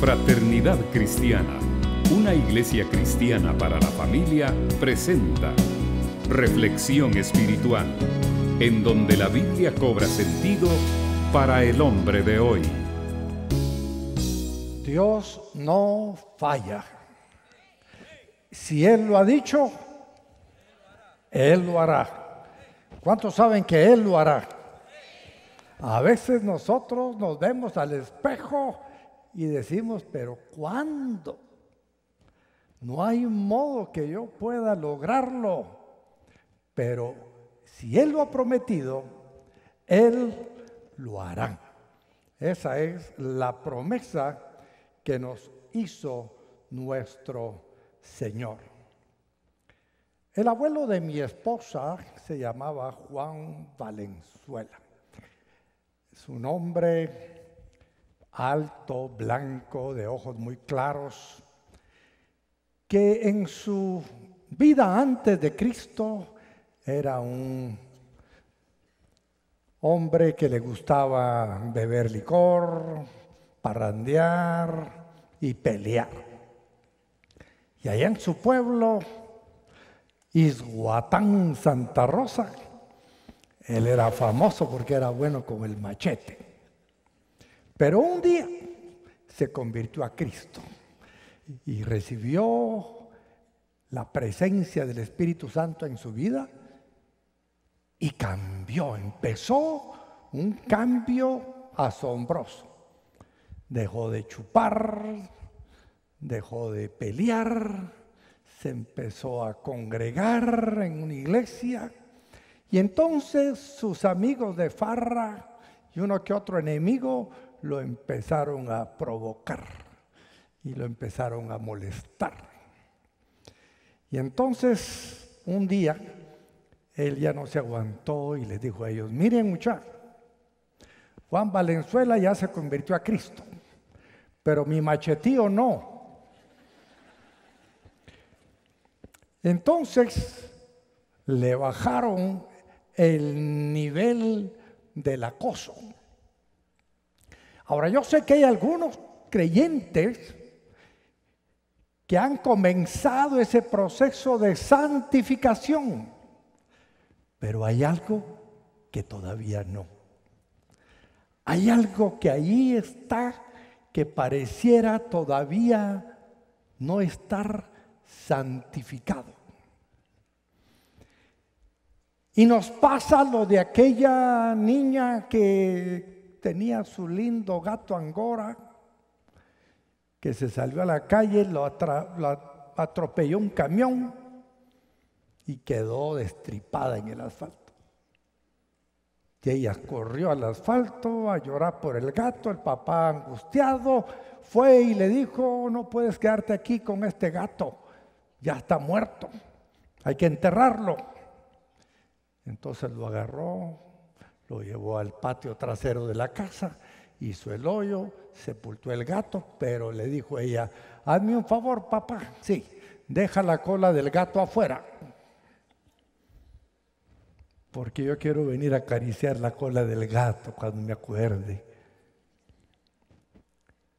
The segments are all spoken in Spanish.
Fraternidad Cristiana, una iglesia cristiana para la familia, presenta Reflexión Espiritual, en donde la Biblia cobra sentido para el hombre de hoy. Dios no falla. Si Él lo ha dicho, Él lo hará. ¿Cuántos saben que Él lo hará? A veces nosotros nos vemos al espejo y decimos, pero ¿cuándo? No hay modo que yo pueda lograrlo. Pero si Él lo ha prometido, Él lo hará. Esa es la promesa que nos hizo nuestro Señor. El abuelo de mi esposa se llamaba Juan Valenzuela. Su nombre alto, blanco, de ojos muy claros, que en su vida antes de Cristo era un hombre que le gustaba beber licor, parandear y pelear. Y allá en su pueblo, Isguatán Santa Rosa, él era famoso porque era bueno con el machete. Pero un día se convirtió a Cristo y recibió la presencia del Espíritu Santo en su vida y cambió, empezó un cambio asombroso. Dejó de chupar, dejó de pelear, se empezó a congregar en una iglesia y entonces sus amigos de farra y uno que otro enemigo lo empezaron a provocar y lo empezaron a molestar. Y entonces, un día, él ya no se aguantó y les dijo a ellos, miren muchachos, Juan Valenzuela ya se convirtió a Cristo, pero mi machetío no. Entonces le bajaron el nivel del acoso Ahora yo sé que hay algunos creyentes que han comenzado ese proceso de santificación, pero hay algo que todavía no. Hay algo que ahí está que pareciera todavía no estar santificado. Y nos pasa lo de aquella niña que tenía su lindo gato Angora, que se salió a la calle, lo, atropelló un camión y quedó destripada en el asfalto. Y ella corrió al asfalto a llorar por el gato, el papá angustiado fue y le dijo, no puedes quedarte aquí con este gato, ya está muerto, hay que enterrarlo. Entonces lo agarró, lo llevó al patio trasero de la casa, hizo el hoyo, sepultó el gato, pero le dijo ella, hazme un favor, papá, sí, deja la cola del gato afuera, porque yo quiero venir a acariciar la cola del gato cuando me acuerde.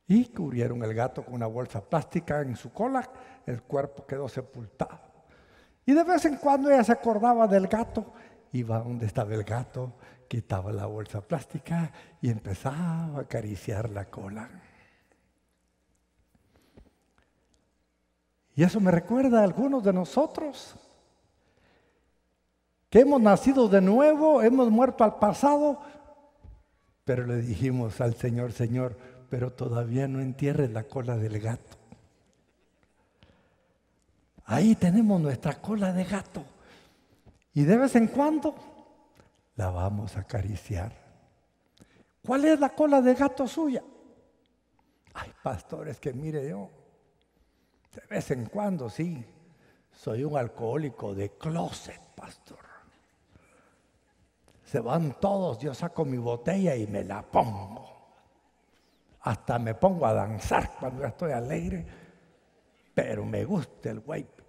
Y cubrieron el gato con una bolsa plástica en su cola, el cuerpo quedó sepultado. Y de vez en cuando ella se acordaba del gato, iba donde estaba el gato quitaba la bolsa plástica y empezaba a acariciar la cola. Y eso me recuerda a algunos de nosotros, que hemos nacido de nuevo, hemos muerto al pasado, pero le dijimos al Señor, Señor, pero todavía no entierres la cola del gato. Ahí tenemos nuestra cola de gato. Y de vez en cuando la vamos a acariciar. ¿Cuál es la cola de gato suya? Ay, pastores, que mire yo, de vez en cuando sí, soy un alcohólico de closet, pastor. Se van todos, yo saco mi botella y me la pongo. Hasta me pongo a danzar cuando estoy alegre, pero me gusta el wipe.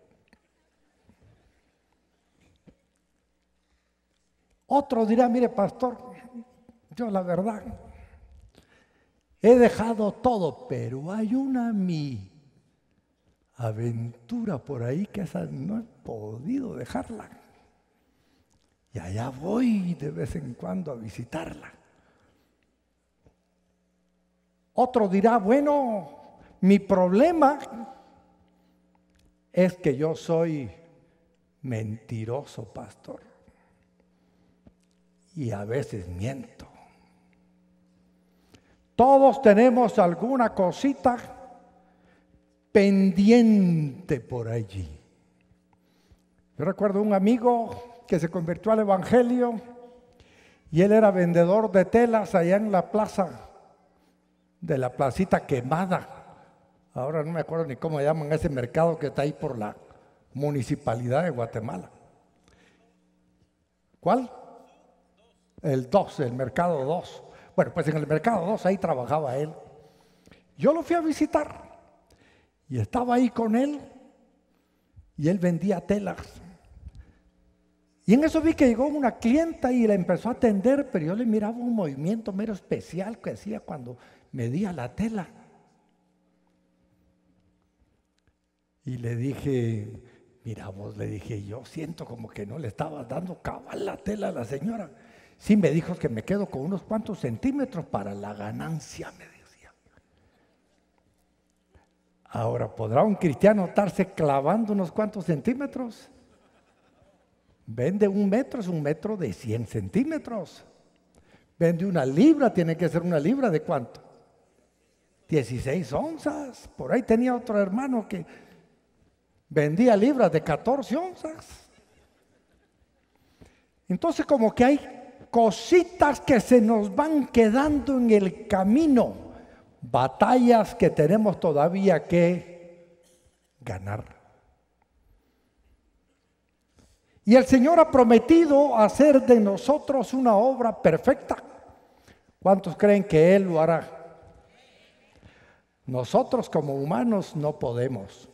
Otro dirá, mire pastor, yo la verdad, he dejado todo, pero hay una mi aventura por ahí que no he podido dejarla. Y allá voy de vez en cuando a visitarla. Otro dirá, bueno, mi problema es que yo soy mentiroso, pastor y a veces miento. Todos tenemos alguna cosita pendiente por allí. Yo recuerdo un amigo que se convirtió al Evangelio y él era vendedor de telas allá en la plaza, de la placita quemada. Ahora no me acuerdo ni cómo llaman ese mercado que está ahí por la municipalidad de Guatemala. ¿Cuál? el 2, el mercado 2. Bueno, pues en el mercado 2 ahí trabajaba él. Yo lo fui a visitar y estaba ahí con él y él vendía telas. Y en eso vi que llegó una clienta y la empezó a atender, pero yo le miraba un movimiento mero especial que hacía cuando medía la tela. Y le dije, mira vos, le dije, yo siento como que no le estaba dando cabal la tela a la señora. Sí me dijo que me quedo con unos cuantos centímetros para la ganancia, me decía. Ahora, ¿podrá un cristiano estarse clavando unos cuantos centímetros? Vende un metro, es un metro de 100 centímetros. Vende una libra, tiene que ser una libra de cuánto? 16 onzas. Por ahí tenía otro hermano que vendía libras de 14 onzas. Entonces como que hay cositas que se nos van quedando en el camino, batallas que tenemos todavía que ganar. Y el Señor ha prometido hacer de nosotros una obra perfecta. ¿Cuántos creen que Él lo hará? Nosotros como humanos no podemos.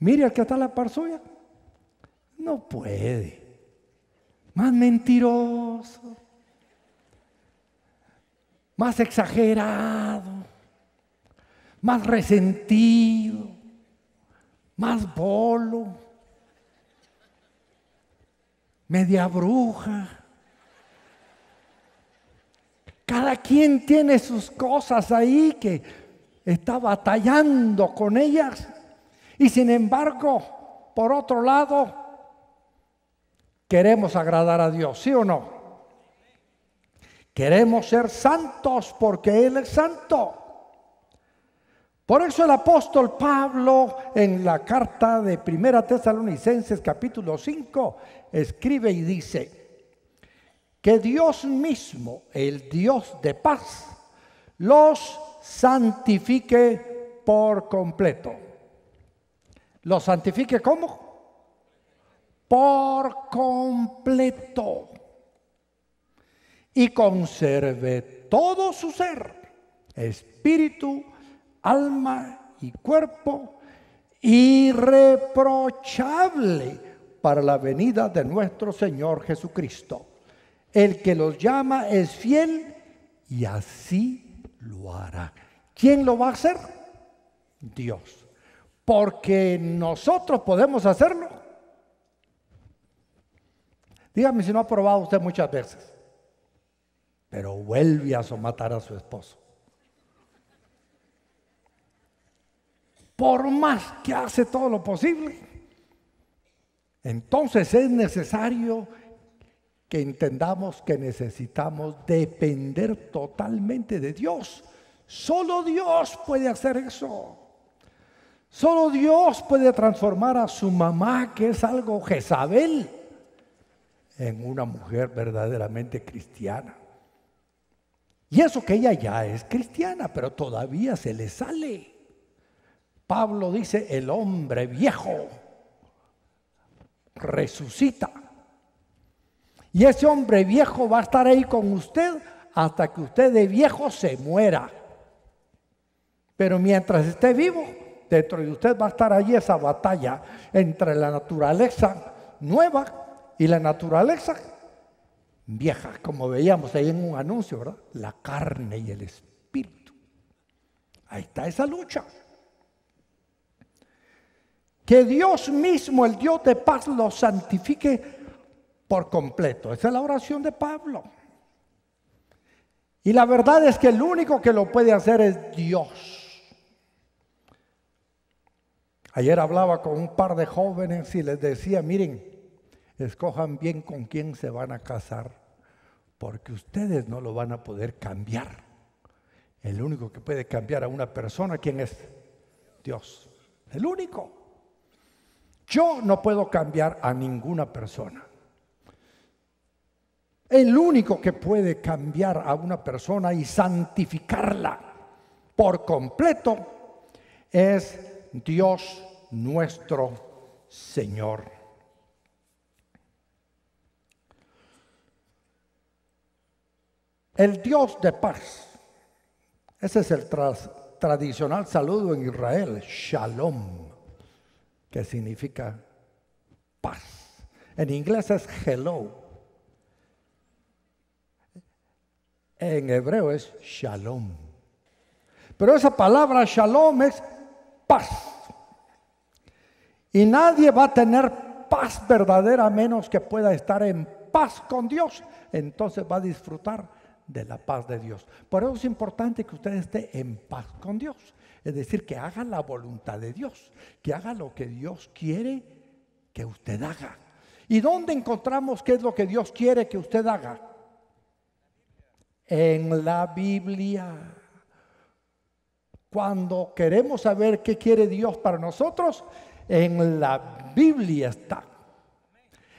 Mire que está la par No puede más mentiroso, más exagerado, más resentido, más bolo, media bruja. Cada quien tiene sus cosas ahí que está batallando con ellas. Y sin embargo, por otro lado, queremos agradar a Dios, ¿sí o no? Queremos ser santos porque Él es santo. Por eso el apóstol Pablo en la carta de Primera Tesalonicenses capítulo 5 escribe y dice, que Dios mismo, el Dios de paz, los santifique por completo. ¿Los santifique cómo? por completo y conserve todo su ser, espíritu, alma y cuerpo, irreprochable para la venida de nuestro Señor Jesucristo. El que los llama es fiel y así lo hará. ¿Quién lo va a hacer? Dios. Porque nosotros podemos hacerlo. Dígame si no ha probado usted muchas veces. Pero vuelve a somatar a su esposo. Por más que hace todo lo posible, entonces es necesario que entendamos que necesitamos depender totalmente de Dios. Solo Dios puede hacer eso. Solo Dios puede transformar a su mamá, que es algo Jezabel en una mujer verdaderamente cristiana. Y eso que ella ya es cristiana, pero todavía se le sale. Pablo dice, el hombre viejo resucita. Y ese hombre viejo va a estar ahí con usted hasta que usted de viejo se muera. Pero mientras esté vivo, dentro de usted va a estar allí esa batalla entre la naturaleza nueva y la naturaleza vieja, como veíamos ahí en un anuncio, ¿verdad? La carne y el espíritu. Ahí está esa lucha. Que Dios mismo, el Dios de paz, lo santifique por completo. Esa es la oración de Pablo. Y la verdad es que el único que lo puede hacer es Dios. Ayer hablaba con un par de jóvenes y les decía, miren, Escojan bien con quién se van a casar, porque ustedes no lo van a poder cambiar. El único que puede cambiar a una persona, ¿quién es? Dios. El único. Yo no puedo cambiar a ninguna persona. El único que puede cambiar a una persona y santificarla por completo es Dios nuestro Señor El Dios de paz. Ese es el tradicional saludo en Israel, Shalom, que significa paz. En inglés es hello. En hebreo es shalom. Pero esa palabra shalom es paz. Y nadie va a tener paz verdadera menos que pueda estar en paz con Dios. Entonces va a disfrutar de la paz de Dios. Por eso es importante que usted esté en paz con Dios. Es decir, que haga la voluntad de Dios, que haga lo que Dios quiere que usted haga. ¿Y dónde encontramos qué es lo que Dios quiere que usted haga? En la Biblia. Cuando queremos saber qué quiere Dios para nosotros, en la Biblia está.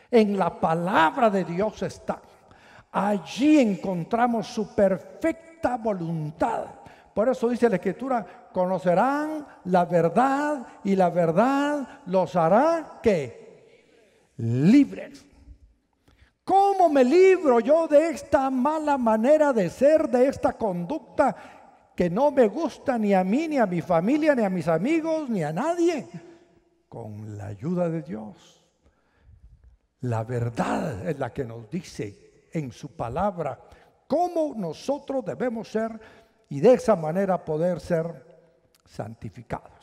En la palabra de Dios está. Allí encontramos su perfecta voluntad. Por eso dice la escritura, conocerán la verdad y la verdad los hará que libres. ¿Cómo me libro yo de esta mala manera de ser, de esta conducta que no me gusta ni a mí, ni a mi familia, ni a mis amigos, ni a nadie? Con la ayuda de Dios. La verdad es la que nos dice en su palabra cómo nosotros debemos ser y de esa manera poder ser santificados.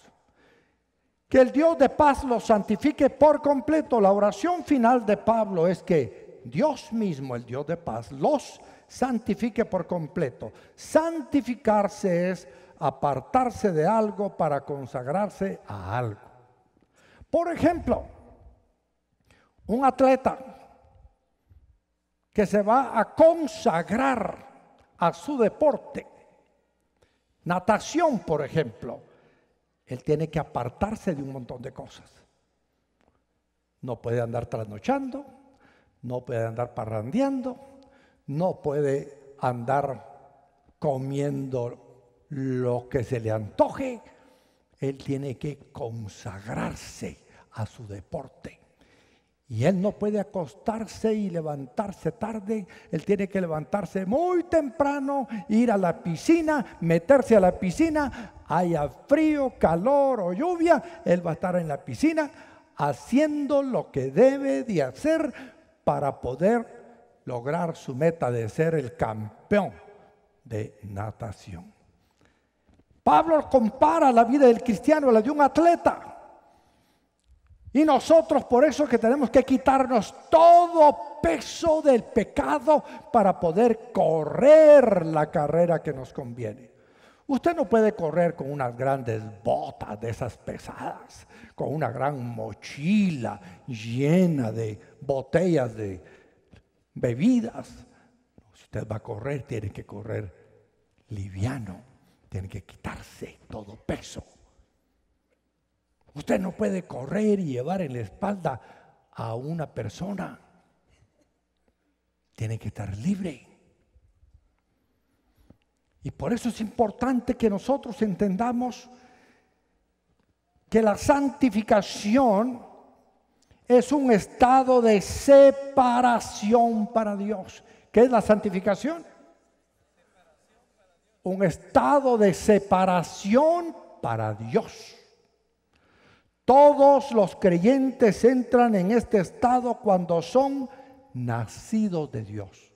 Que el Dios de paz los santifique por completo. La oración final de Pablo es que Dios mismo, el Dios de paz, los santifique por completo. Santificarse es apartarse de algo para consagrarse a algo. Por ejemplo, un atleta que se va a consagrar a su deporte, natación, por ejemplo, él tiene que apartarse de un montón de cosas. No puede andar trasnochando, no puede andar parrandeando, no puede andar comiendo lo que se le antoje. Él tiene que consagrarse a su deporte. Y él no puede acostarse y levantarse tarde, él tiene que levantarse muy temprano, ir a la piscina, meterse a la piscina, haya frío, calor o lluvia, él va a estar en la piscina haciendo lo que debe de hacer para poder lograr su meta de ser el campeón de natación. Pablo compara la vida del cristiano a la de un atleta. Y nosotros por eso que tenemos que quitarnos todo peso del pecado para poder correr la carrera que nos conviene. Usted no puede correr con unas grandes botas de esas pesadas, con una gran mochila llena de botellas de bebidas. Si usted va a correr, tiene que correr liviano, tiene que quitarse todo peso. Usted no puede correr y llevar en la espalda a una persona. Tiene que estar libre. Y por eso es importante que nosotros entendamos que la santificación es un estado de separación para Dios. ¿Qué es la santificación? Un estado de separación para Dios. Todos los creyentes entran en este estado cuando son nacidos de Dios.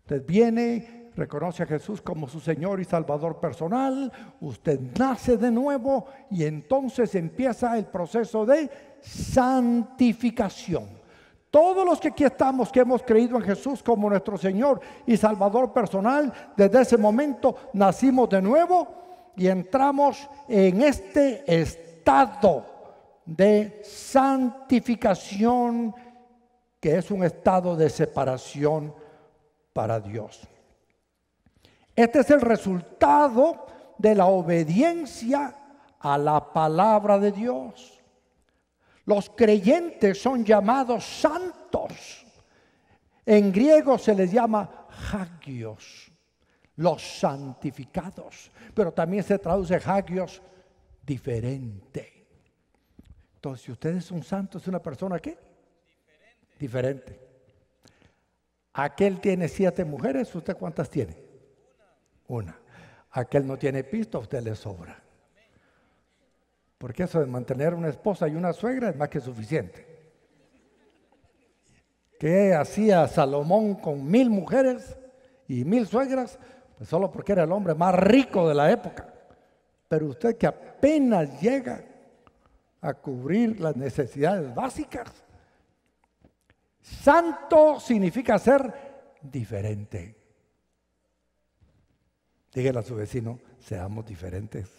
Usted viene, reconoce a Jesús como su Señor y Salvador personal, usted nace de nuevo y entonces empieza el proceso de santificación. Todos los que aquí estamos, que hemos creído en Jesús como nuestro Señor y Salvador personal, desde ese momento nacimos de nuevo y entramos en este estado de santificación, que es un estado de separación para Dios. Este es el resultado de la obediencia a la palabra de Dios. Los creyentes son llamados santos. En griego se les llama hagios, los santificados, pero también se traduce hagios diferente. Si usted es un santo, es una persona que Diferente. Aquel tiene siete mujeres, ¿usted cuántas tiene? Una. Aquel no tiene pisto, usted le sobra. Porque eso de mantener una esposa y una suegra es más que suficiente. ¿Qué hacía Salomón con mil mujeres y mil suegras? Pues solo porque era el hombre más rico de la época. Pero usted que apenas llega a cubrir las necesidades básicas. Santo significa ser diferente. Dígale a su vecino, seamos diferentes.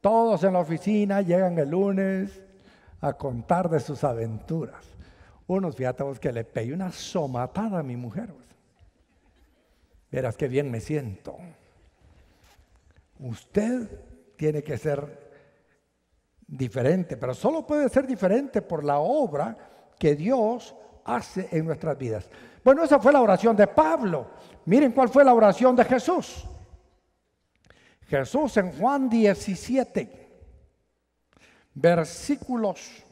Todos en la oficina llegan el lunes a contar de sus aventuras. Unos, fíjate que le pedí una somatada a mi mujer. Verás qué bien me siento. Usted tiene que ser diferente, pero solo puede ser diferente por la obra que Dios hace en nuestras vidas. Bueno, esa fue la oración de Pablo. Miren cuál fue la oración de Jesús. Jesús en Juan 17, versículos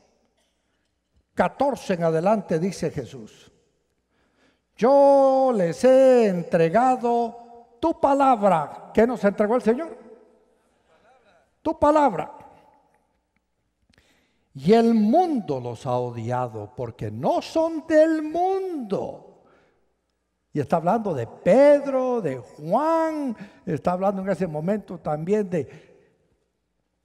14 en adelante dice Jesús, yo les he entregado tu palabra. ¿Qué nos entregó el Señor? Tu palabra. Y el mundo los ha odiado porque no son del mundo. Y está hablando de Pedro, de Juan, está hablando en ese momento también de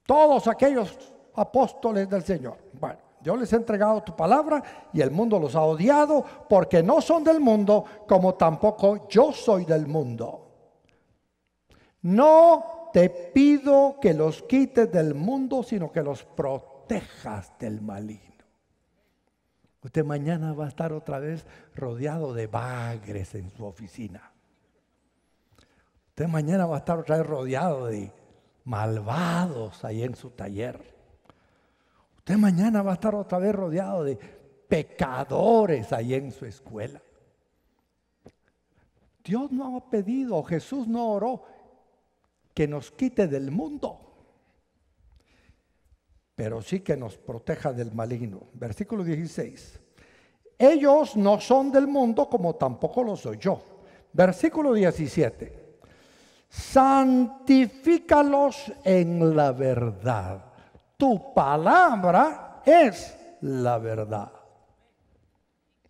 todos aquellos apóstoles del Señor. Bueno, yo les he entregado tu palabra y el mundo los ha odiado porque no son del mundo como tampoco yo soy del mundo. No te pido que los quites del mundo, sino que los protejas protejas del maligno. Usted mañana va a estar otra vez rodeado de bagres en su oficina. Usted mañana va a estar otra vez rodeado de malvados ahí en su taller. Usted mañana va a estar otra vez rodeado de pecadores ahí en su escuela. Dios no ha pedido, Jesús no oró que nos quite del mundo pero sí que nos proteja del maligno. Versículo 16. Ellos no son del mundo como tampoco lo soy yo. Versículo 17. Santifícalos en la verdad. Tu palabra es la verdad.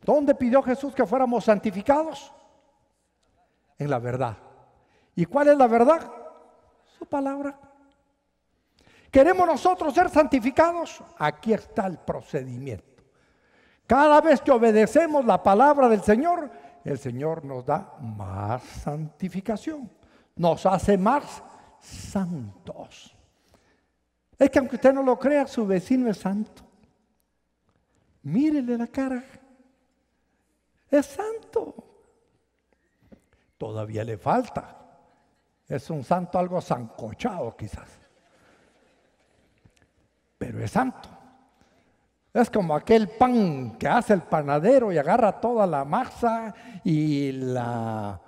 ¿Dónde pidió Jesús que fuéramos santificados? En la verdad. ¿Y cuál es la verdad? Su palabra. ¿Queremos nosotros ser santificados? Aquí está el procedimiento. Cada vez que obedecemos la palabra del Señor, el Señor nos da más santificación, nos hace más santos. Es que aunque usted no lo crea, su vecino es santo. Mírele la cara. Es santo. Todavía le falta. Es un santo algo zancochado quizás pero es santo. Es como aquel pan que hace el panadero y agarra toda la masa y la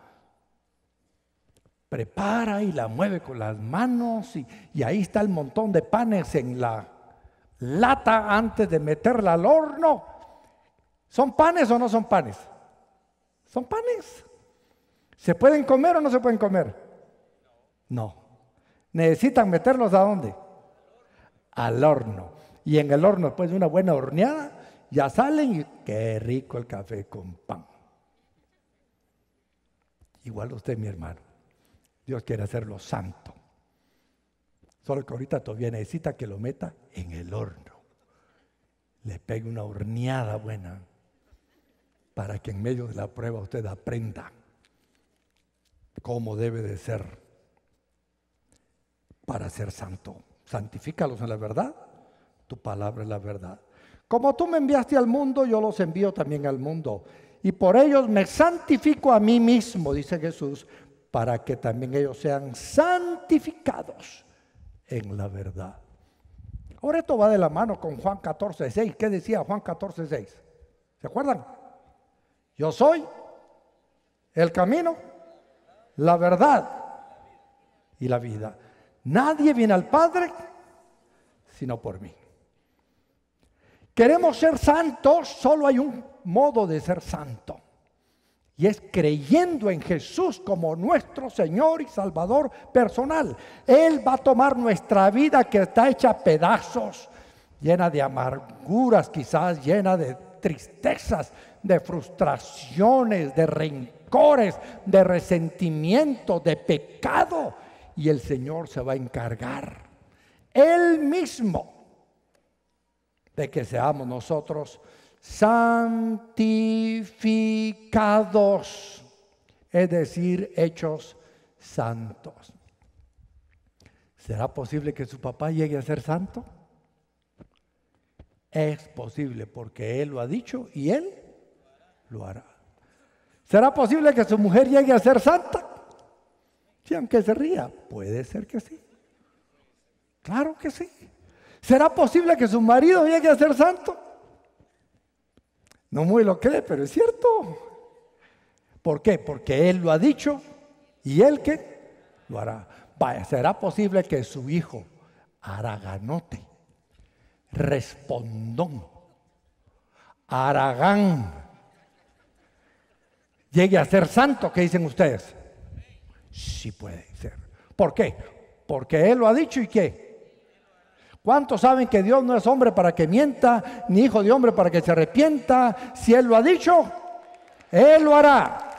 prepara y la mueve con las manos y, ahí está el montón de panes en la lata antes de meterla al horno. ¿Son panes o no son panes? Son panes. ¿Se pueden comer o no se pueden comer? No. ¿Necesitan meterlos a dónde? al horno. Y en el horno, después de una buena horneada, ya salen y qué rico el café con pan. Igual usted, mi hermano. Dios quiere hacerlo santo. Solo que ahorita todavía necesita que lo meta en el horno. Le pegue una horneada buena para que en medio de la prueba usted aprenda cómo debe de ser para ser santo santifícalos en la verdad. Tu palabra es la verdad. Como tú me enviaste al mundo, yo los envío también al mundo. Y por ellos me santifico a mí mismo, dice Jesús, para que también ellos sean santificados en la verdad. Ahora esto va de la mano con Juan 14, 6. ¿Qué decía Juan 14, 6? ¿Se acuerdan? Yo soy el camino, la verdad y la vida. Nadie viene al Padre sino por mí. Queremos ser santos, solo hay un modo de ser santo. Y es creyendo en Jesús como nuestro Señor y Salvador personal. Él va a tomar nuestra vida que está hecha a pedazos, llena de amarguras quizás, llena de tristezas, de frustraciones, de rencores, de resentimiento, de pecado y el Señor se va a encargar, Él mismo, de que seamos nosotros santificados, es decir, hechos santos. ¿Será posible que su papá llegue a ser santo? Es posible porque Él lo ha dicho y Él lo hará. ¿Será posible que su mujer llegue a ser santa? Si aunque se ría, puede ser que sí. Claro que sí. ¿Será posible que su marido llegue a ser santo? No muy lo cree, pero es cierto. ¿Por qué? Porque él lo ha dicho y él que lo hará. Vaya, será posible que su hijo, Araganote, Respondón, Aragán, llegue a ser santo, ¿qué dicen ustedes? sí puede ser. ¿Por qué? Porque Él lo ha dicho y qué. ¿Cuántos saben que Dios no es hombre para que mienta, ni hijo de hombre para que se arrepienta? Si Él lo ha dicho, Él lo hará.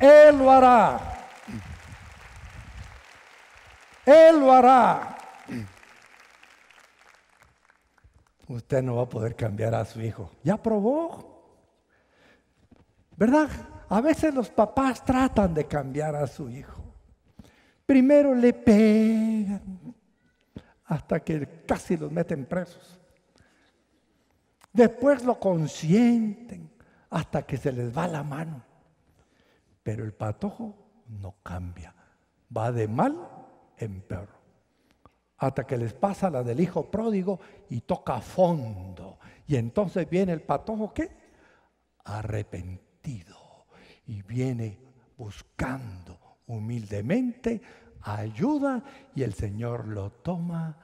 Él lo hará. Él lo hará. Usted no va a poder cambiar a su hijo. Ya probó. ¿Verdad? A veces los papás tratan de cambiar a su hijo. Primero le pegan hasta que casi los meten presos. Después lo consienten hasta que se les va la mano. Pero el patojo no cambia. Va de mal en peor. Hasta que les pasa la del hijo pródigo y toca fondo. Y entonces viene el patojo que arrepentido y viene buscando humildemente ayuda y el Señor lo toma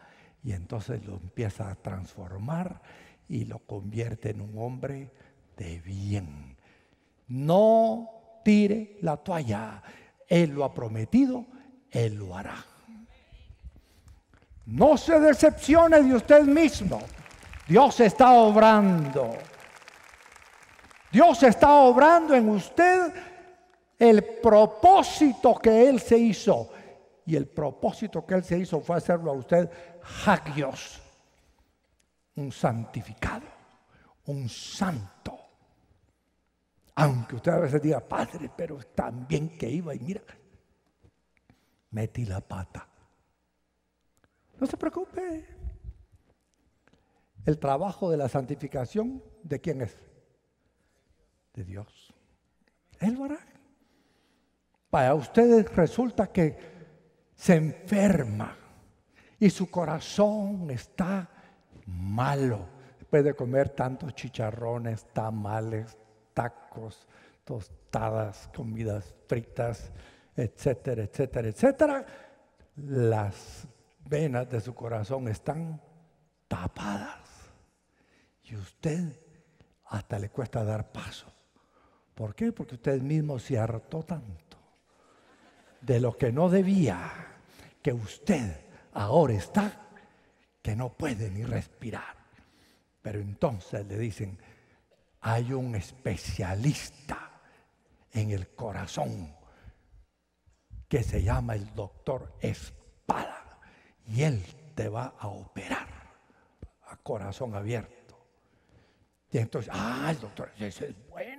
y entonces lo empieza a transformar y lo convierte en un hombre de bien. No tire la toalla. Él lo ha prometido, Él lo hará. No se decepcione de usted mismo. Dios está obrando. Dios está obrando en usted el propósito que Él se hizo. Y el propósito que Él se hizo fue hacerlo a usted hagios, un santificado, un santo. Aunque usted a veces diga, padre, pero también que iba y mira, metí la pata. No se preocupe. El trabajo de la santificación, ¿de quién es? Dios. el lo Para ustedes resulta que se enferma y su corazón está malo. Después de comer tantos chicharrones, tamales, tacos, tostadas, comidas fritas, etcétera, etcétera, etcétera, las venas de su corazón están tapadas. Y usted hasta le cuesta dar paso. ¿Por qué? Porque usted mismo se hartó tanto de lo que no debía, que usted ahora está, que no puede ni respirar. Pero entonces le dicen, hay un especialista en el corazón que se llama el doctor Espada y él te va a operar a corazón abierto. Y entonces, ah, el doctor, ese es bueno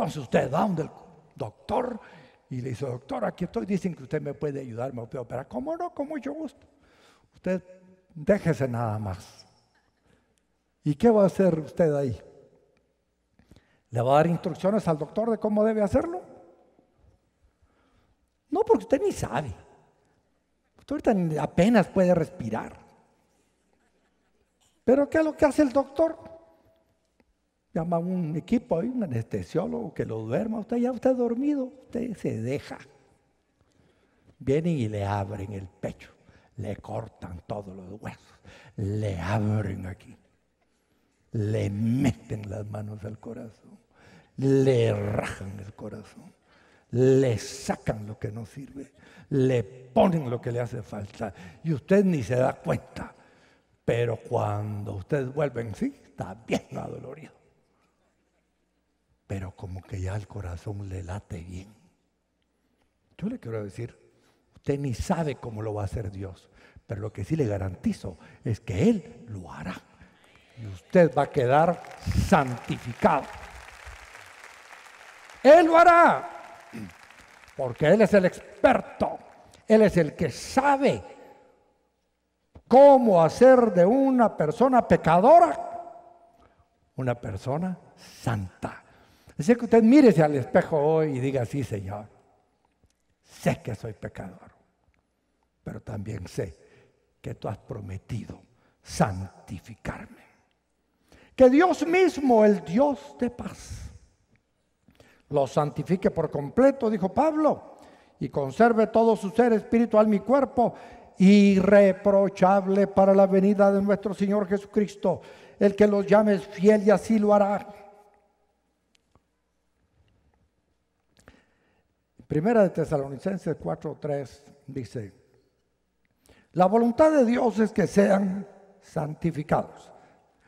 entonces usted va donde el doctor y le dice, doctor, aquí estoy, dicen que usted me puede ayudar, me puede operar. ¿Cómo no? Con mucho gusto. Usted déjese nada más. ¿Y qué va a hacer usted ahí? ¿Le va a dar instrucciones al doctor de cómo debe hacerlo? No, porque usted ni sabe. Usted ahorita apenas puede respirar. Pero ¿qué es lo que hace el doctor? Llama a un equipo, hay un anestesiólogo que lo duerma. Usted ya está dormido, usted se deja. Vienen y le abren el pecho, le cortan todos los huesos, le abren aquí, le meten las manos al corazón, le rajan el corazón, le sacan lo que no sirve, le ponen lo que le hace falta y usted ni se da cuenta. Pero cuando usted vuelve en sí, está bien adolorido pero como que ya el corazón le late bien. Yo le quiero decir, usted ni sabe cómo lo va a hacer Dios, pero lo que sí le garantizo es que Él lo hará. Y usted va a quedar santificado. Él lo hará, porque Él es el experto, Él es el que sabe cómo hacer de una persona pecadora una persona santa. Así que usted mírese al espejo hoy y diga, sí, Señor, sé que soy pecador, pero también sé que tú has prometido santificarme. Que Dios mismo, el Dios de paz, lo santifique por completo, dijo Pablo, y conserve todo su ser espiritual, mi cuerpo, irreprochable para la venida de nuestro Señor Jesucristo, el que los llame fiel y así lo hará. Primera de Tesalonicenses 4:3 dice, la voluntad de Dios es que sean santificados.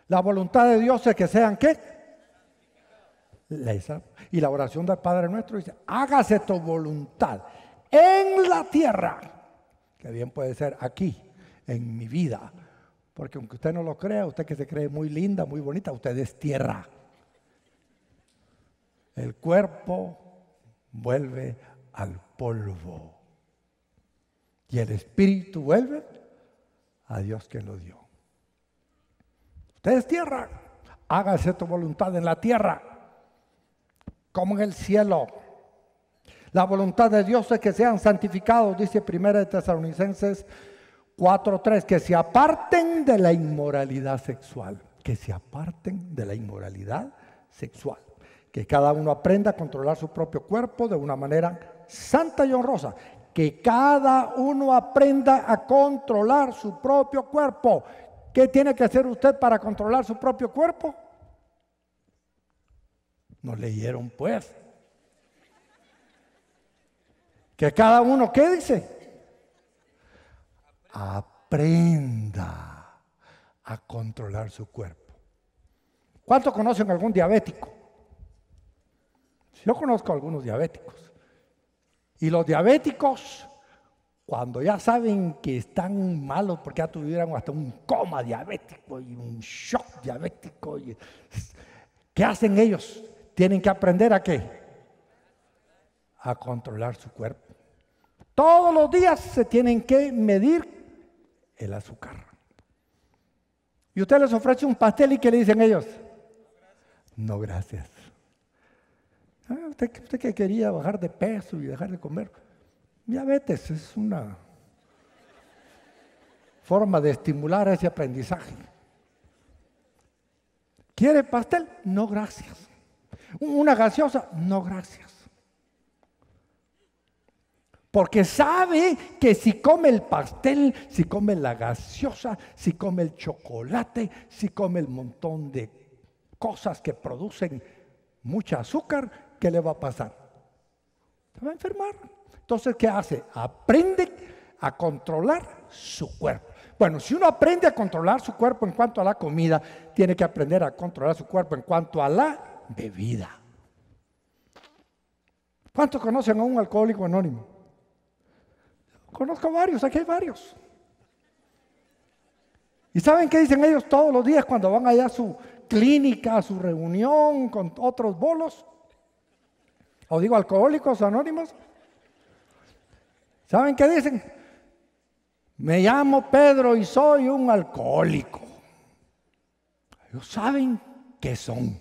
La voluntad de Dios es que sean qué? Y la oración del Padre nuestro dice, hágase tu voluntad en la tierra, que bien puede ser aquí, en mi vida. Porque aunque usted no lo crea, usted que se cree muy linda, muy bonita, usted es tierra. El cuerpo vuelve al polvo. Y el espíritu vuelve a Dios que lo dio. Ustedes tierra, hágase tu voluntad en la tierra como en el cielo. La voluntad de Dios es que sean santificados, dice 1 Tesalonicenses 4:3, que se aparten de la inmoralidad sexual, que se aparten de la inmoralidad sexual, que cada uno aprenda a controlar su propio cuerpo de una manera santa y honrosa, que cada uno aprenda a controlar su propio cuerpo. ¿Qué tiene que hacer usted para controlar su propio cuerpo? No leyeron pues. Que cada uno, ¿qué dice? Aprenda a controlar su cuerpo. ¿Cuántos conocen algún diabético? Yo conozco algunos diabéticos. Y los diabéticos, cuando ya saben que están malos, porque ya tuvieron hasta un coma diabético y un shock diabético, ¿qué hacen ellos? Tienen que aprender a qué? A controlar su cuerpo. Todos los días se tienen que medir el azúcar. Y usted les ofrece un pastel y ¿qué le dicen ellos? No, gracias. Ah, usted, qué que quería bajar de peso y dejar de comer. Diabetes es una forma de estimular ese aprendizaje. ¿Quiere pastel? No, gracias. ¿Una gaseosa? No, gracias. Porque sabe que si come el pastel, si come la gaseosa, si come el chocolate, si come el montón de cosas que producen mucha azúcar, ¿qué le va a pasar? Se va a enfermar. Entonces, ¿qué hace? Aprende a controlar su cuerpo. Bueno, si uno aprende a controlar su cuerpo en cuanto a la comida, tiene que aprender a controlar su cuerpo en cuanto a la bebida. ¿Cuántos conocen a un alcohólico anónimo? Conozco varios, aquí hay varios. ¿Y saben qué dicen ellos todos los días cuando van allá a su clínica, a su reunión con otros bolos? o digo alcohólicos anónimos, ¿saben qué dicen? Me llamo Pedro y soy un alcohólico. Ellos saben qué son,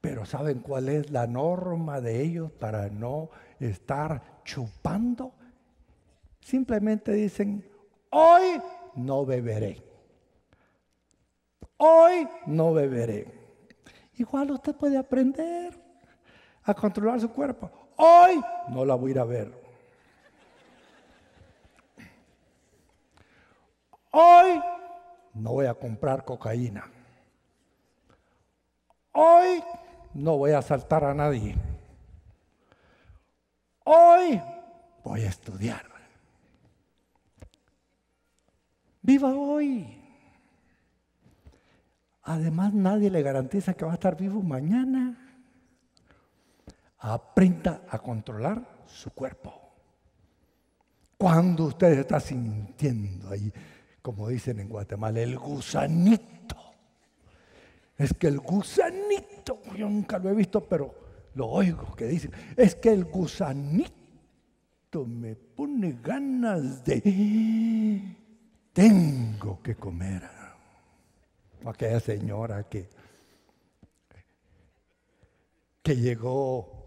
pero saben cuál es la norma de ellos para no estar chupando. Simplemente dicen, hoy no beberé. Hoy no beberé. Igual usted puede aprender a controlar su cuerpo. Hoy no la voy a ir a ver. Hoy no voy a comprar cocaína. Hoy no voy a asaltar a nadie. Hoy voy a estudiar. Viva hoy. Además, nadie le garantiza que va a estar vivo mañana. Aprenda a controlar su cuerpo. Cuando usted está sintiendo ahí, como dicen en Guatemala, el gusanito. Es que el gusanito, yo nunca lo he visto, pero lo oigo que dicen, es que el gusanito me pone ganas de, tengo que comer. Aquella señora que, que llegó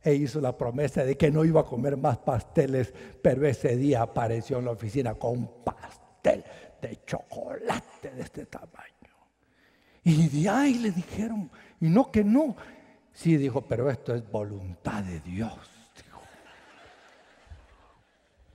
e hizo la promesa de que no iba a comer más pasteles, pero ese día apareció en la oficina con un pastel de chocolate de este tamaño. Y de ahí le dijeron, y no que no. Sí, dijo, pero esto es voluntad de Dios.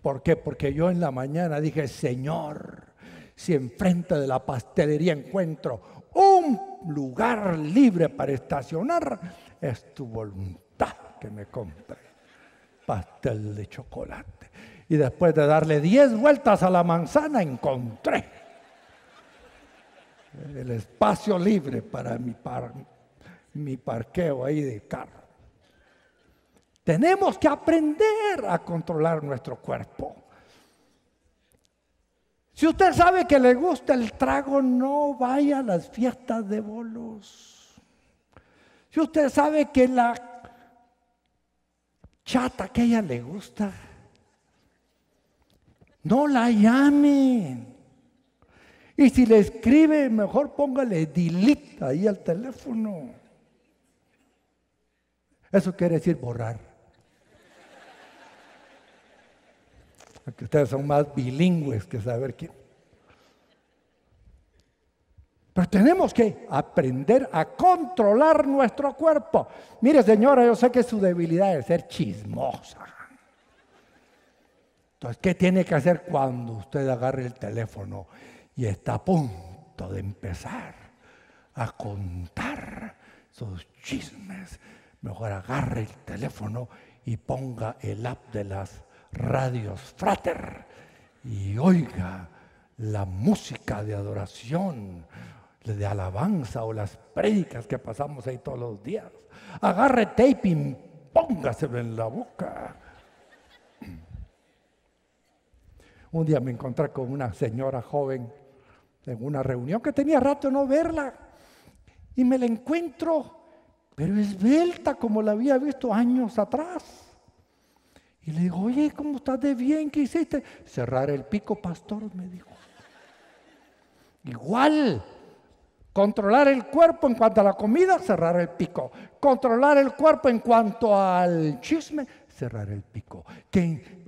¿Por qué? Porque yo en la mañana dije, Señor, si enfrente de la pastelería encuentro un lugar libre para estacionar, es tu voluntad que me compre pastel de chocolate. Y después de darle 10 vueltas a la manzana, encontré el espacio libre para mi, mi parqueo ahí de carro. Tenemos que aprender a controlar nuestro cuerpo. Si usted sabe que le gusta el trago, no vaya a las fiestas de bolos. Si usted sabe que la chata que a ella le gusta. No la llamen. Y si le escribe, mejor póngale delete ahí al teléfono. Eso quiere decir borrar. Porque ustedes son más bilingües que saber quién. Pero tenemos que aprender a controlar nuestro cuerpo. Mire, señora, yo sé que su debilidad es ser chismosa. Entonces, ¿qué tiene que hacer cuando usted agarre el teléfono y está a punto de empezar a contar sus chismes? Mejor agarre el teléfono y ponga el app de las radios Frater y oiga la música de adoración de alabanza o las prédicas que pasamos ahí todos los días. Agarre taping, póngaselo en la boca. Un día me encontré con una señora joven en una reunión que tenía rato no verla y me la encuentro, pero esbelta como la había visto años atrás. Y le digo, oye, ¿cómo estás de bien? ¿Qué hiciste? Cerrar el pico, pastor, me dijo. Igual, Controlar el cuerpo en cuanto a la comida, cerrar el pico. Controlar el cuerpo en cuanto al chisme, cerrar el pico.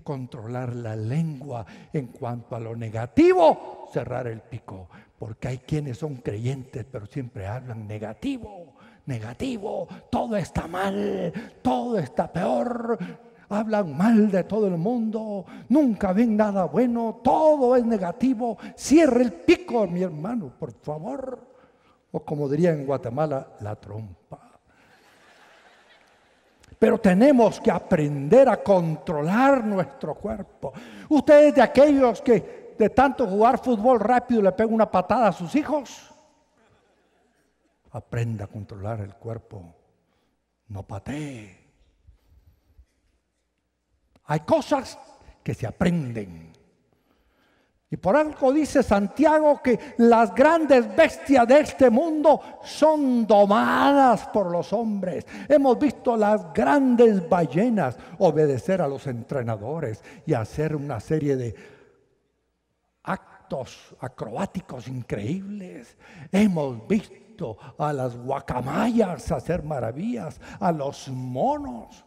controlar la lengua en cuanto a lo negativo, cerrar el pico. Porque hay quienes son creyentes, pero siempre hablan negativo, negativo, todo está mal, todo está peor, hablan mal de todo el mundo, nunca ven nada bueno, todo es negativo. Cierre el pico, mi hermano, por favor o como diría en Guatemala, la trompa. Pero tenemos que aprender a controlar nuestro cuerpo. Ustedes de aquellos que de tanto jugar fútbol rápido le pegan una patada a sus hijos, aprenda a controlar el cuerpo. No patee. Hay cosas que se aprenden. Y por algo dice Santiago que las grandes bestias de este mundo son domadas por los hombres. Hemos visto las grandes ballenas obedecer a los entrenadores y hacer una serie de actos acrobáticos increíbles. Hemos visto a las guacamayas hacer maravillas, a los monos.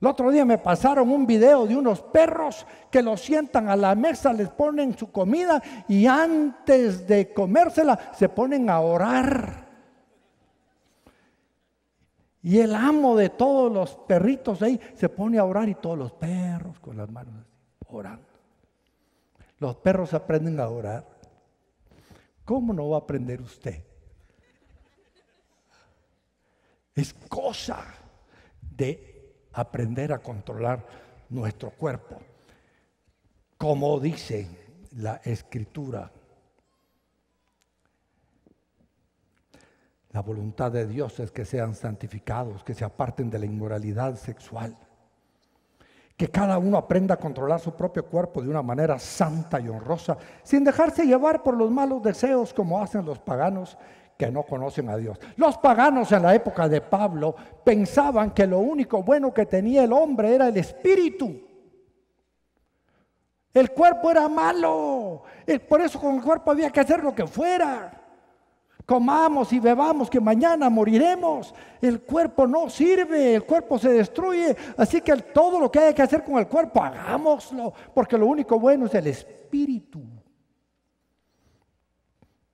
El otro día me pasaron un video de unos perros que los sientan a la mesa, les ponen su comida y antes de comérsela se ponen a orar. Y el amo de todos los perritos ahí se pone a orar y todos los perros con las manos así, orando. Los perros aprenden a orar. ¿Cómo no va a aprender usted? Es cosa de aprender a controlar nuestro cuerpo. Como dice la escritura, la voluntad de Dios es que sean santificados, que se aparten de la inmoralidad sexual, que cada uno aprenda a controlar su propio cuerpo de una manera santa y honrosa, sin dejarse llevar por los malos deseos como hacen los paganos que no conocen a Dios. Los paganos en la época de Pablo pensaban que lo único bueno que tenía el hombre era el espíritu. El cuerpo era malo. Por eso con el cuerpo había que hacer lo que fuera. Comamos y bebamos que mañana moriremos. El cuerpo no sirve, el cuerpo se destruye. Así que todo lo que haya que hacer con el cuerpo, hagámoslo. Porque lo único bueno es el espíritu.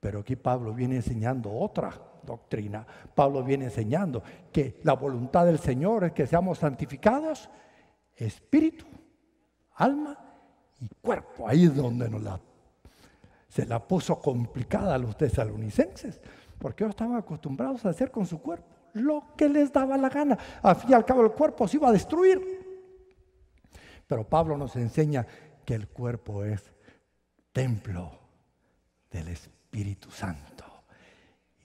Pero aquí Pablo viene enseñando otra doctrina. Pablo viene enseñando que la voluntad del Señor es que seamos santificados, espíritu, alma y cuerpo. Ahí es donde nos la, se la puso complicada a los tesalonicenses, porque ellos estaban acostumbrados a hacer con su cuerpo lo que les daba la gana. Al fin y al cabo el cuerpo se iba a destruir. Pero Pablo nos enseña que el cuerpo es templo del Espíritu Espíritu Santo.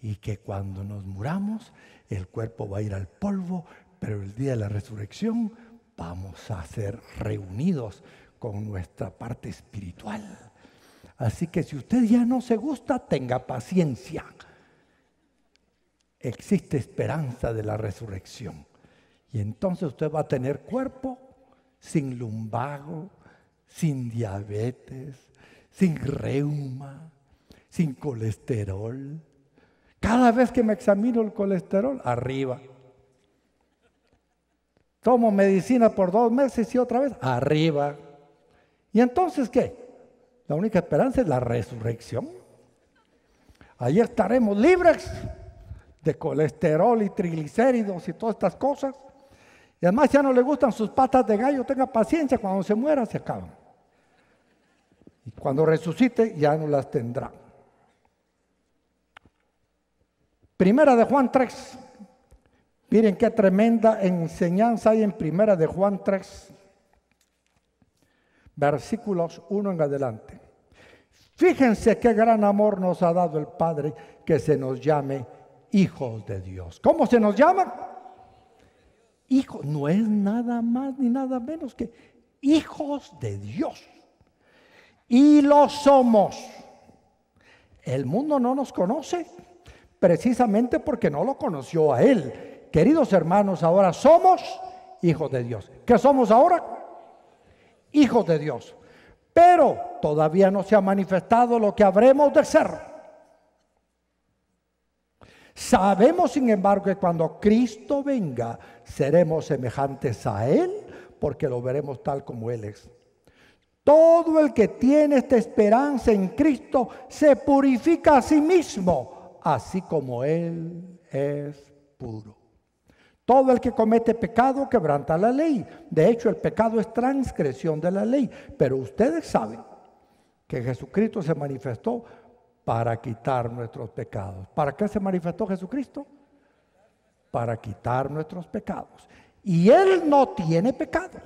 Y que cuando nos muramos, el cuerpo va a ir al polvo, pero el día de la resurrección vamos a ser reunidos con nuestra parte espiritual. Así que si usted ya no se gusta, tenga paciencia. Existe esperanza de la resurrección. Y entonces usted va a tener cuerpo sin lumbago, sin diabetes, sin reuma, sin colesterol. Cada vez que me examino el colesterol, arriba. Tomo medicina por dos meses y otra vez, arriba. ¿Y entonces qué? La única esperanza es la resurrección. Allí estaremos libres de colesterol y triglicéridos y todas estas cosas. Y además ya no le gustan sus patas de gallo, tenga paciencia, cuando se muera se acaban. Y cuando resucite ya no las tendrá. Primera de Juan 3. Miren qué tremenda enseñanza hay en Primera de Juan 3, versículos 1 en adelante. Fíjense qué gran amor nos ha dado el Padre que se nos llame hijos de Dios. ¿Cómo se nos llama? Hijo, no es nada más ni nada menos que hijos de Dios. Y lo somos. El mundo no nos conoce precisamente porque no lo conoció a él. Queridos hermanos, ahora somos hijos de Dios. ¿Qué somos ahora? Hijos de Dios. Pero todavía no se ha manifestado lo que habremos de ser. Sabemos, sin embargo, que cuando Cristo venga, seremos semejantes a Él, porque lo veremos tal como Él es. Todo el que tiene esta esperanza en Cristo se purifica a sí mismo así como Él es puro. Todo el que comete pecado quebranta la ley. De hecho, el pecado es transgresión de la ley. Pero ustedes saben que Jesucristo se manifestó para quitar nuestros pecados. ¿Para qué se manifestó Jesucristo? Para quitar nuestros pecados. Y Él no tiene pecado.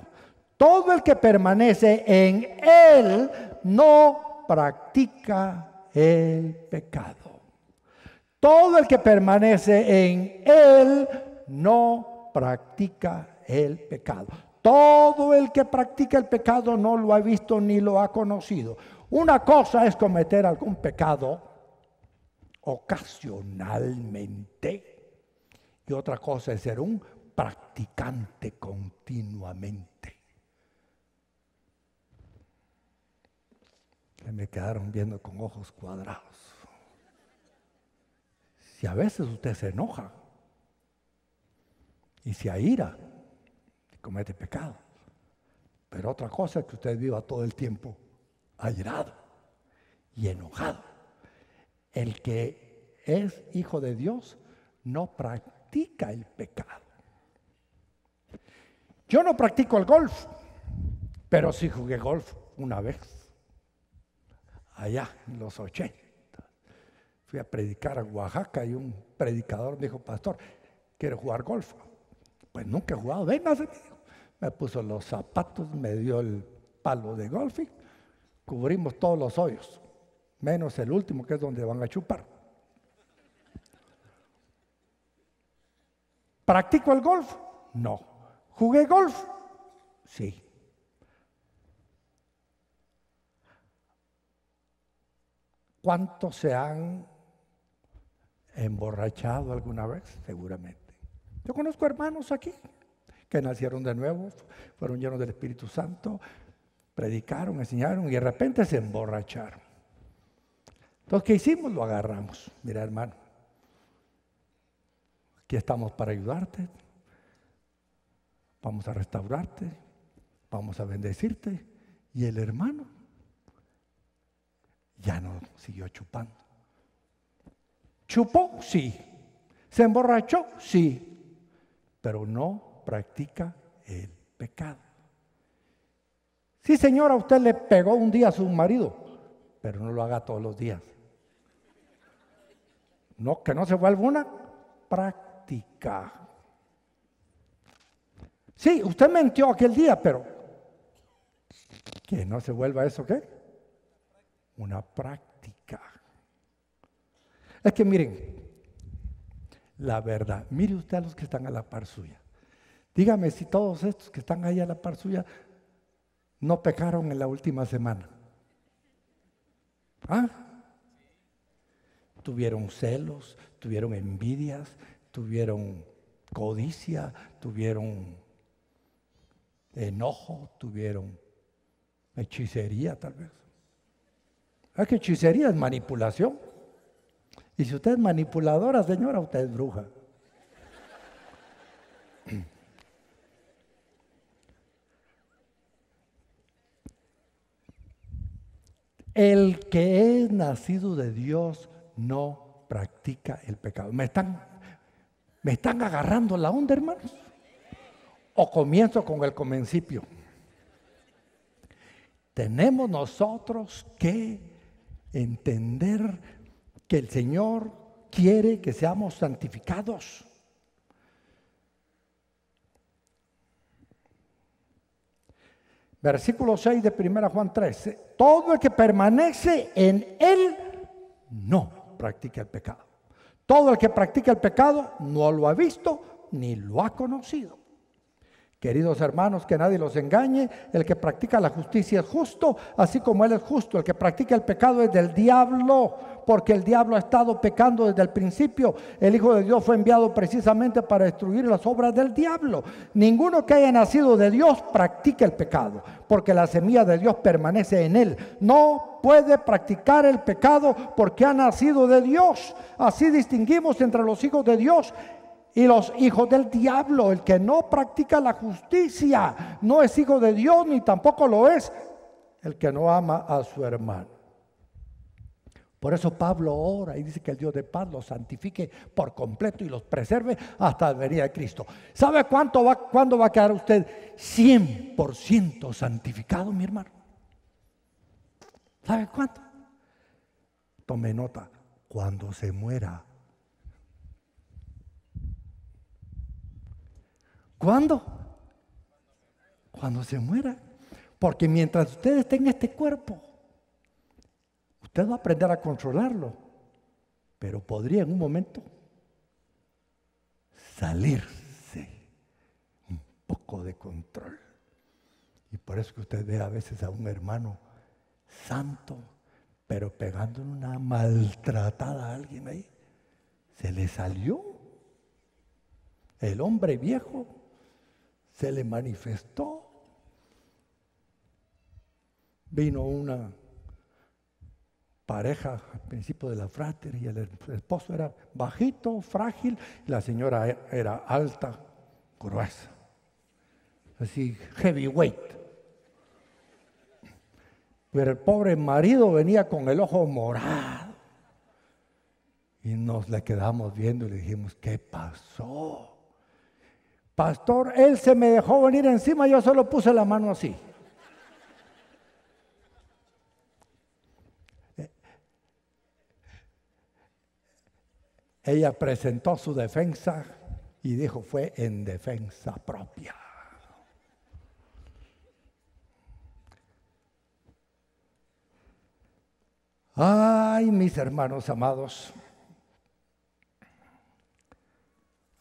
Todo el que permanece en Él no practica el pecado. Todo el que permanece en Él no practica el pecado. Todo el que practica el pecado no lo ha visto ni lo ha conocido. Una cosa es cometer algún pecado ocasionalmente y otra cosa es ser un practicante continuamente. me quedaron viendo con ojos cuadrados. Y a veces usted se enoja y se aira y comete pecado. Pero otra cosa es que usted viva todo el tiempo airado y enojado. El que es hijo de Dios no practica el pecado. Yo no practico el golf, pero sí jugué golf una vez, allá en los 80. Fui a predicar a Oaxaca y un predicador me dijo, pastor, quiero jugar golf. Pues nunca he jugado, véngase. Me puso los zapatos, me dio el palo de golf y cubrimos todos los hoyos, menos el último que es donde van a chupar. ¿Practico el golf? No. ¿Jugué golf? Sí. ¿Cuántos se han emborrachado alguna vez, seguramente. Yo conozco hermanos aquí que nacieron de nuevo, fueron llenos del Espíritu Santo, predicaron, enseñaron y de repente se emborracharon. Entonces, ¿qué hicimos? Lo agarramos. Mira, hermano, aquí estamos para ayudarte, vamos a restaurarte, vamos a bendecirte. Y el hermano ya no siguió chupando. Chupó, sí. Se emborrachó, sí. Pero no practica el pecado. Sí, señora, usted le pegó un día a su marido, pero no lo haga todos los días. No, que no se vuelva una práctica. Sí, usted mentió aquel día, pero que no se vuelva eso, ¿qué? Una práctica. Es que miren, la verdad, mire usted a los que están a la par suya. Dígame si todos estos que están ahí a la par suya no pecaron en la última semana. ¿Ah? Tuvieron celos, tuvieron envidias, tuvieron codicia, tuvieron enojo, tuvieron hechicería tal vez. Es ah, que hechicería es manipulación. Y si usted es manipuladora, señora, usted es bruja. El que es nacido de Dios no practica el pecado. ¿Me están, me están agarrando la onda, hermanos? ¿O comienzo con el comencipio? Tenemos nosotros que entender que el Señor quiere que seamos santificados. Versículo 6 de 1 Juan 13. Eh, todo el que permanece en Él no practica el pecado. Todo el que practica el pecado no lo ha visto ni lo ha conocido. Queridos hermanos, que nadie los engañe. El que practica la justicia es justo, así como Él es justo. El que practica el pecado es del diablo, porque el diablo ha estado pecando desde el principio. El Hijo de Dios fue enviado precisamente para destruir las obras del diablo. Ninguno que haya nacido de Dios practica el pecado, porque la semilla de Dios permanece en Él. No puede practicar el pecado porque ha nacido de Dios. Así distinguimos entre los hijos de Dios y los hijos del diablo. El que no practica la justicia no es hijo de Dios ni tampoco lo es el que no ama a su hermano. Por eso Pablo ora y dice que el Dios de paz los santifique por completo y los preserve hasta la venida de Cristo. ¿Sabe cuánto va, cuándo va a quedar usted 100% santificado, mi hermano? ¿Sabe cuánto? Tome nota, cuando se muera ¿Cuándo? Cuando se muera. Porque mientras usted esté en este cuerpo, usted va a aprender a controlarlo. Pero podría en un momento salirse un poco de control. Y por eso que usted ve a veces a un hermano santo, pero pegando en una maltratada a alguien ahí. Se le salió el hombre viejo se le manifestó. Vino una pareja al principio de la fraternidad, y el esposo era bajito, frágil, y la señora era alta, gruesa, así heavyweight. Pero el pobre marido venía con el ojo morado. Y nos le quedamos viendo y le dijimos, ¿qué pasó? Pastor, él se me dejó venir encima, yo solo puse la mano así. Ella presentó su defensa y dijo fue en defensa propia. Ay, mis hermanos amados,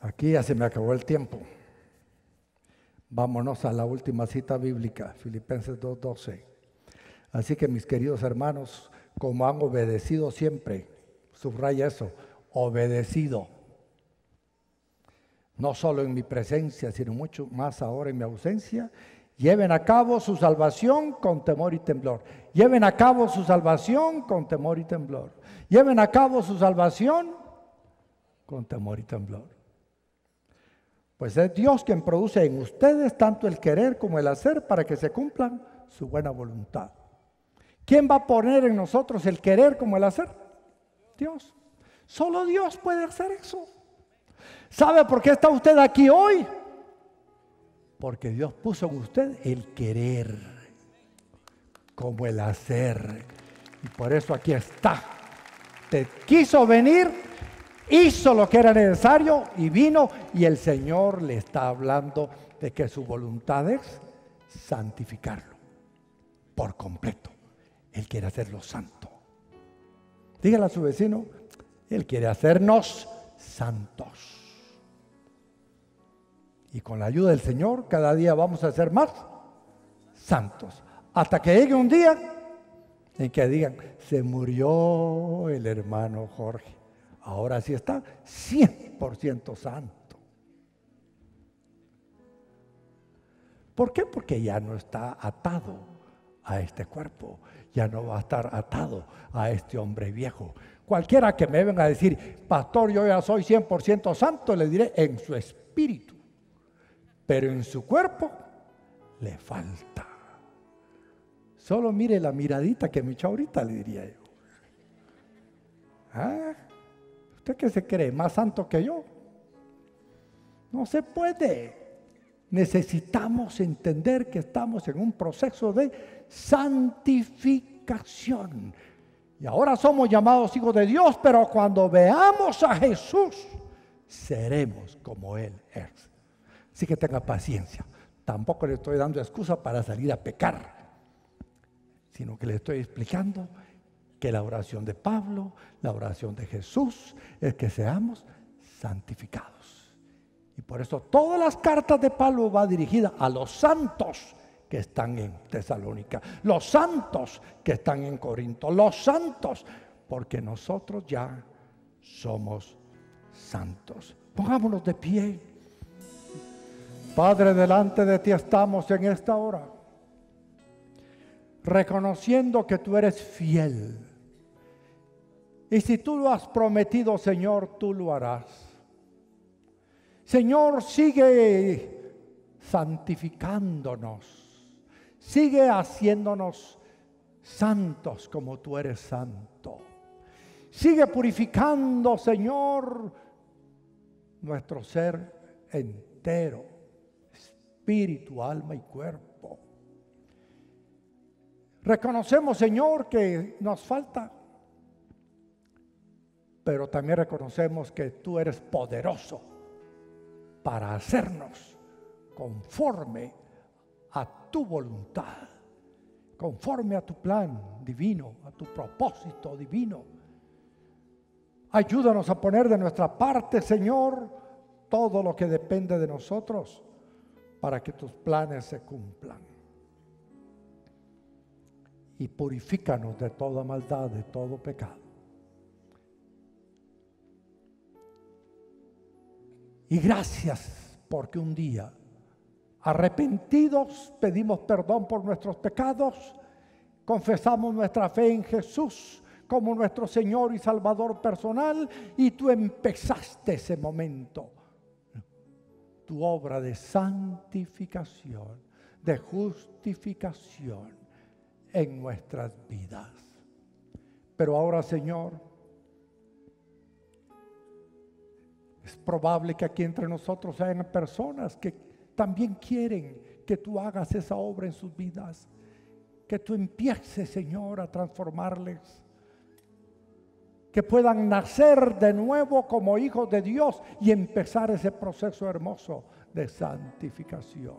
aquí ya se me acabó el tiempo. Vámonos a la última cita bíblica, Filipenses 2.12. Así que mis queridos hermanos, como han obedecido siempre, subraya eso, obedecido, no solo en mi presencia, sino mucho más ahora en mi ausencia, lleven a cabo su salvación con temor y temblor. Lleven a cabo su salvación con temor y temblor. Lleven a cabo su salvación con temor y temblor. Pues es Dios quien produce en ustedes tanto el querer como el hacer para que se cumplan su buena voluntad. ¿Quién va a poner en nosotros el querer como el hacer? Dios. Solo Dios puede hacer eso. ¿Sabe por qué está usted aquí hoy? Porque Dios puso en usted el querer como el hacer. Y por eso aquí está. Te quiso venir hizo lo que era necesario y vino y el Señor le está hablando de que su voluntad es santificarlo por completo. Él quiere hacerlo santo. Dígale a su vecino, Él quiere hacernos santos. Y con la ayuda del Señor cada día vamos a ser más santos. Hasta que llegue un día en que digan, se murió el hermano Jorge ahora sí está 100% santo. ¿Por qué? Porque ya no está atado a este cuerpo, ya no va a estar atado a este hombre viejo. Cualquiera que me venga a decir, pastor, yo ya soy 100% santo, le diré en su espíritu, pero en su cuerpo le falta. Solo mire la miradita que me echó ahorita, le diría yo. ¿Ah? ¿Usted qué se cree? ¿Más santo que yo? No se puede. Necesitamos entender que estamos en un proceso de santificación. Y ahora somos llamados hijos de Dios, pero cuando veamos a Jesús, seremos como Él es. Así que tenga paciencia. Tampoco le estoy dando excusa para salir a pecar, sino que le estoy explicando que la oración de Pablo, la oración de Jesús, es que seamos santificados. Y por eso todas las cartas de Pablo va dirigida a los santos que están en Tesalónica, los santos que están en Corinto, los santos, porque nosotros ya somos santos. Pongámonos de pie. Padre, delante de ti estamos en esta hora, reconociendo que tú eres fiel y si tú lo has prometido, Señor, tú lo harás. Señor, sigue santificándonos. Sigue haciéndonos santos como tú eres santo. Sigue purificando, Señor, nuestro ser entero, espíritu, alma y cuerpo. Reconocemos, Señor, que nos falta pero también reconocemos que tú eres poderoso para hacernos conforme a tu voluntad, conforme a tu plan divino, a tu propósito divino. Ayúdanos a poner de nuestra parte, Señor, todo lo que depende de nosotros para que tus planes se cumplan. Y purifícanos de toda maldad, de todo pecado. Y gracias porque un día, arrepentidos, pedimos perdón por nuestros pecados, confesamos nuestra fe en Jesús como nuestro Señor y Salvador personal y tú empezaste ese momento, tu obra de santificación, de justificación en nuestras vidas. Pero ahora, Señor, Es probable que aquí entre nosotros hayan personas que también quieren que tú hagas esa obra en sus vidas, que tú empieces, Señor, a transformarles, que puedan nacer de nuevo como hijos de Dios y empezar ese proceso hermoso de santificación.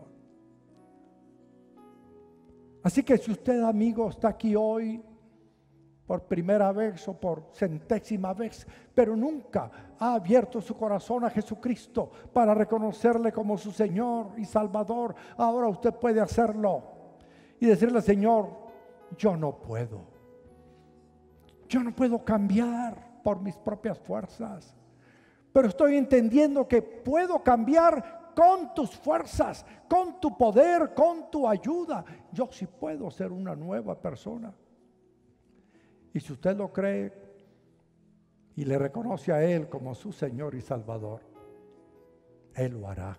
Así que si usted, amigo, está aquí hoy, por primera vez o por centésima vez, pero nunca ha abierto su corazón a Jesucristo para reconocerle como su Señor y Salvador, ahora usted puede hacerlo y decirle, Señor, yo no puedo. Yo no puedo cambiar por mis propias fuerzas, pero estoy entendiendo que puedo cambiar con tus fuerzas, con tu poder, con tu ayuda. Yo sí puedo ser una nueva persona. Y si usted lo cree y le reconoce a Él como su Señor y Salvador, Él lo hará.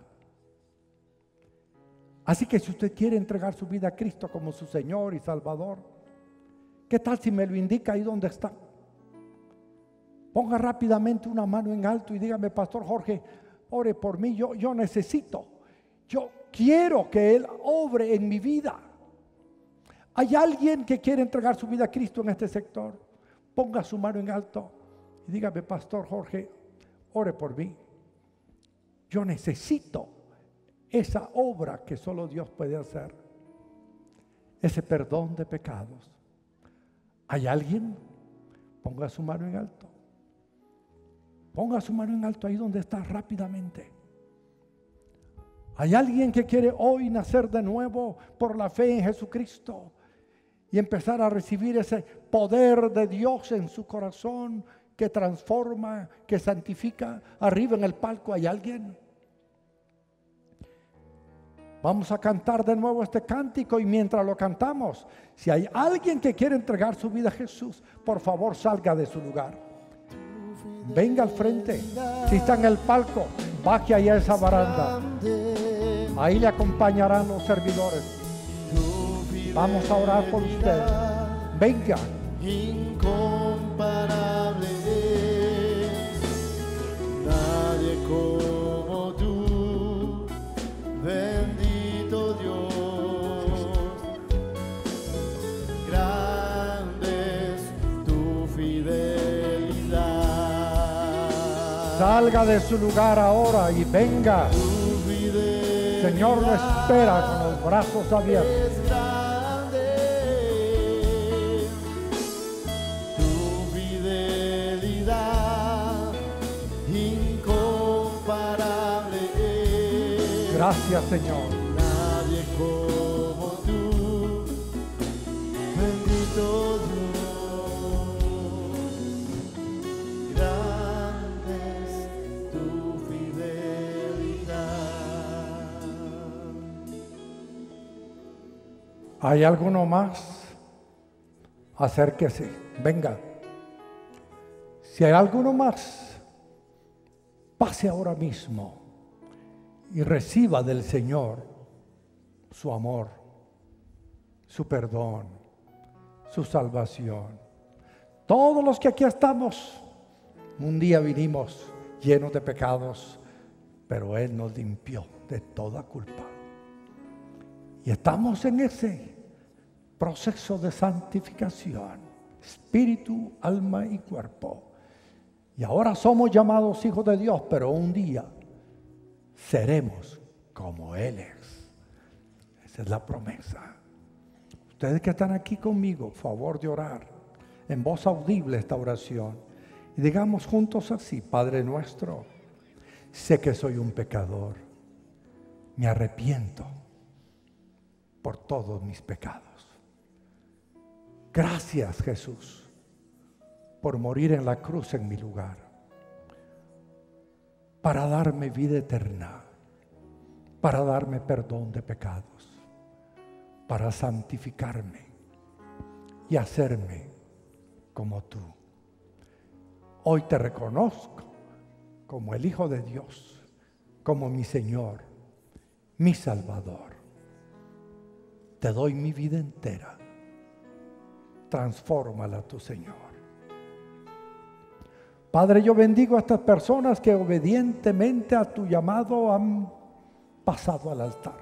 Así que si usted quiere entregar su vida a Cristo como su Señor y Salvador, ¿qué tal si me lo indica ahí donde está? Ponga rápidamente una mano en alto y dígame, Pastor Jorge, ore por mí, yo, yo necesito, yo quiero que Él obre en mi vida. Hay alguien que quiere entregar su vida a Cristo en este sector. Ponga su mano en alto y dígame, Pastor Jorge, ore por mí. Yo necesito esa obra que solo Dios puede hacer. Ese perdón de pecados. ¿Hay alguien? Ponga su mano en alto. Ponga su mano en alto ahí donde está rápidamente. ¿Hay alguien que quiere hoy nacer de nuevo por la fe en Jesucristo? y empezar a recibir ese poder de Dios en su corazón que transforma, que santifica. Arriba en el palco hay alguien. Vamos a cantar de nuevo este cántico y mientras lo cantamos, si hay alguien que quiere entregar su vida a Jesús, por favor salga de su lugar. Venga al frente. Si está en el palco, baje allá a esa baranda. Ahí le acompañarán los servidores. Vamos a orar por usted. Venga. Incomparable nadie como tú, bendito Dios. Grande es tu fidelidad. Salga de su lugar ahora y venga. Señor lo espera con los brazos abiertos. Gracias, Señor. Nadie como tú, bendito Dios. Grande es tu fidelidad. ¿Hay alguno más? Acérquese, venga. Si hay alguno más, pase ahora mismo y reciba del Señor su amor, su perdón, su salvación. Todos los que aquí estamos, un día vinimos llenos de pecados, pero Él nos limpió de toda culpa. Y estamos en ese proceso de santificación, espíritu, alma y cuerpo. Y ahora somos llamados hijos de Dios, pero un día seremos como Él es. Esa es la promesa. Ustedes que están aquí conmigo, favor de orar en voz audible esta oración. Y digamos juntos así, Padre nuestro, sé que soy un pecador. Me arrepiento por todos mis pecados. Gracias Jesús por morir en la cruz en mi lugar para darme vida eterna, para darme perdón de pecados, para santificarme y hacerme como tú. Hoy te reconozco como el Hijo de Dios, como mi Señor, mi Salvador. Te doy mi vida entera. Transfórmala tu Señor. Padre, yo bendigo a estas personas que obedientemente a tu llamado han pasado al altar.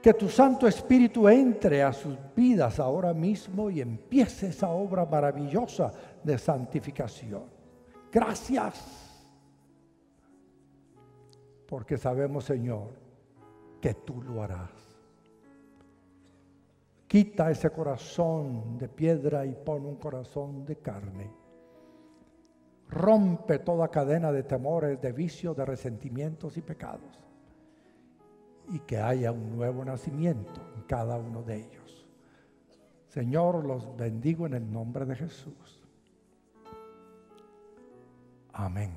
Que tu Santo Espíritu entre a sus vidas ahora mismo y empiece esa obra maravillosa de santificación. Gracias. Porque sabemos, Señor, que tú lo harás. Quita ese corazón de piedra y pon un corazón de carne. Rompe toda cadena de temores, de vicios, de resentimientos y pecados. Y que haya un nuevo nacimiento en cada uno de ellos. Señor, los bendigo en el nombre de Jesús. Amén.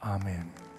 Amén.